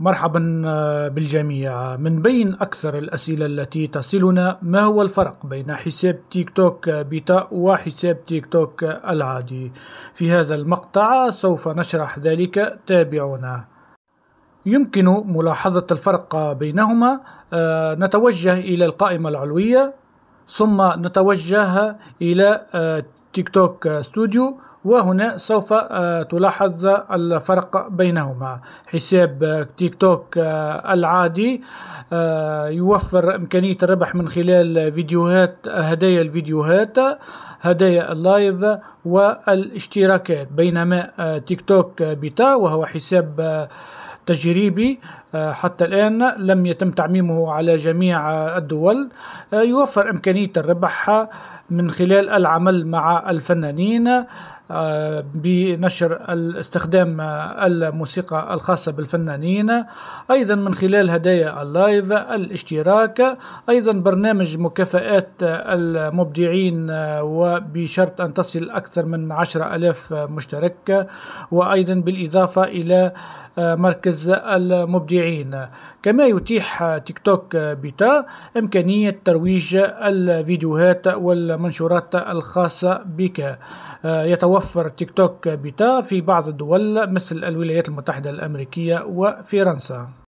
مرحبا آه، بالجميع من بين أكثر الأسئلة التي تصلنا ما هو الفرق بين حساب تيك توك بيتا وحساب تيك توك العادي في هذا المقطع سوف نشرح ذلك تابعونا يمكن ملاحظة الفرق بينهما آه، نتوجه إلى القائمة العلوية ثم نتوجه إلى آه، تيك توك ستوديو وهنا سوف آه، تلاحظ الفرق بينهما حساب آه، تيك توك آه، العادي يوفر إمكانية الربح من خلال فيديوهات هدايا الفيديوهات هدايا اللايف والاشتراكات بينما تيك توك بيتا وهو حساب تجريبي حتى الآن لم يتم تعميمه على جميع الدول يوفر إمكانية الربح من خلال العمل مع الفنانين آه، بنشر استخدام آه، الموسيقى الخاصة بالفنانين أيضا من خلال هدايا اللايف الاشتراك أيضا برنامج مكافآت آه، المبدعين وبشرط أن تصل أكثر من عشرة ألاف مشترك وأيضا بالإضافة إلى مركز المبدعين كما يتيح تيك توك بيتا إمكانية ترويج الفيديوهات والمنشورات الخاصة بك يتوقع توفر تيك توك بيتا في بعض الدول مثل الولايات المتحدة الأمريكية وفرنسا